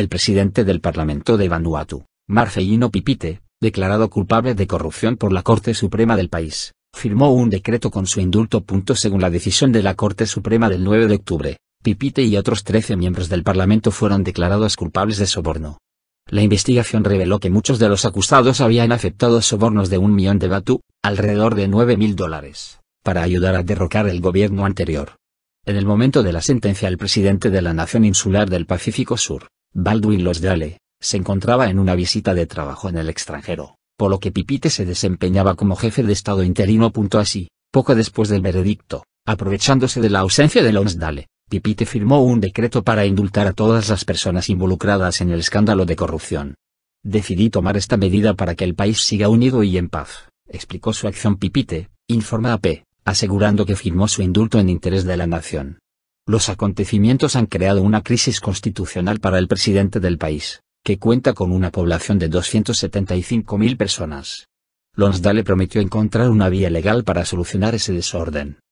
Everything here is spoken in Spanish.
el presidente del Parlamento de Vanuatu, Marcelino Pipite, declarado culpable de corrupción por la Corte Suprema del país, firmó un decreto con su indulto. Según la decisión de la Corte Suprema del 9 de octubre, Pipite y otros 13 miembros del Parlamento fueron declarados culpables de soborno. La investigación reveló que muchos de los acusados habían aceptado sobornos de un millón de batu, alrededor de 9 mil dólares, para ayudar a derrocar el gobierno anterior. En el momento de la sentencia el presidente de la Nación Insular del Pacífico Sur, Baldwin Losdale, se encontraba en una visita de trabajo en el extranjero, por lo que Pipite se desempeñaba como jefe de Estado interino. Así, poco después del veredicto, aprovechándose de la ausencia de Lonsdale, Pipite firmó un decreto para indultar a todas las personas involucradas en el escándalo de corrupción. Decidí tomar esta medida para que el país siga unido y en paz, explicó su acción Pipite, informa AP, asegurando que firmó su indulto en interés de la nación. Los acontecimientos han creado una crisis constitucional para el presidente del país, que cuenta con una población de 275.000 personas. Lonsdale prometió encontrar una vía legal para solucionar ese desorden.